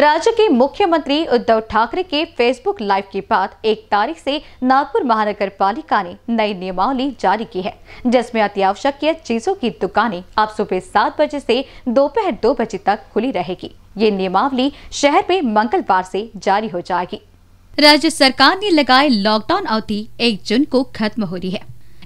राज्य के मुख्यमंत्री उद्धव ठाकरे के फेसबुक लाइव के बाद एक तारीख से नागपुर महानगर पालिका ने नई नियमावली जारी की है जिसमें आवश्यक चीजों की दुकानें अब सुबह सात बजे से दोपहर दो बजे तक खुली रहेगी ये नियमावली शहर में मंगलवार से जारी हो जाएगी राज्य सरकार ने लगाए लॉकडाउन अवधि एक जून को खत्म हो रही है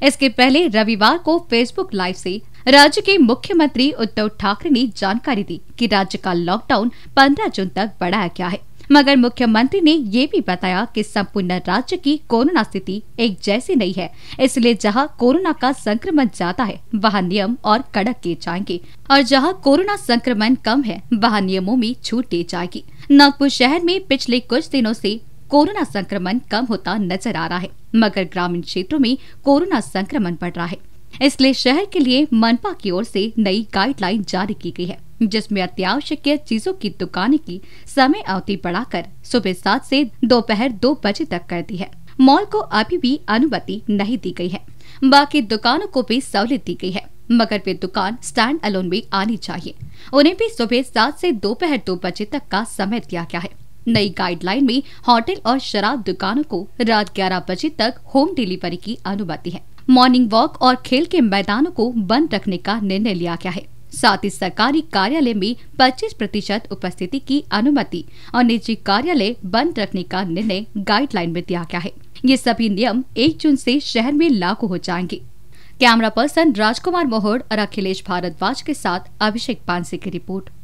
इसके पहले रविवार को फेसबुक लाइव से राज्य के मुख्यमंत्री उद्धव ठाकरे ने जानकारी दी कि राज्य का लॉकडाउन 15 जून तक बढ़ाया गया है मगर मुख्यमंत्री ने ये भी बताया कि संपूर्ण राज्य की कोरोना स्थिति एक जैसी नहीं है इसलिए जहां कोरोना का संक्रमण ज्यादा है वहां नियम और कड़क किए जाएंगे और जहां कोरोना संक्रमण कम है वहां नियमों में छूट दी जाएगी नागपुर शहर में पिछले कुछ दिनों से कोरोना संक्रमण कम होता नजर आ रहा है मगर ग्रामीण क्षेत्रों में कोरोना संक्रमण बढ़ रहा है इसलिए शहर के लिए मनपा की ओर से नई गाइडलाइन जारी की गई है जिसमें अत्यावश्यक चीजों की दुकानें की समय अवधि बढ़ाकर सुबह सात से दोपहर दो, दो बजे तक कर दी है मॉल को अभी भी अनुमति नहीं दी गई है बाकी दुकानों को भी सहूलियत दी गई है मगर वे दुकान स्टैंड अलोन में आनी चाहिए उन्हें भी सुबह सात से दोपहर दो, दो बजे तक का समय दिया गया है नई गाइडलाइन में होटल और शराब दुकानों को रात ग्यारह बजे तक होम डिलीवरी की अनुमति है मॉर्निंग वॉक और खेल के मैदानों को बंद रखने का निर्णय लिया गया है साथ ही सरकारी कार्यालय में 25 प्रतिशत उपस्थिति की अनुमति और निजी कार्यालय बंद रखने का निर्णय गाइडलाइन में दिया गया है ये सभी नियम एक जून से शहर में लागू हो जाएंगे कैमरा पर्सन राजकुमार मोहड़ और अखिलेश भारद्वाज के साथ अभिषेक पानसे की रिपोर्ट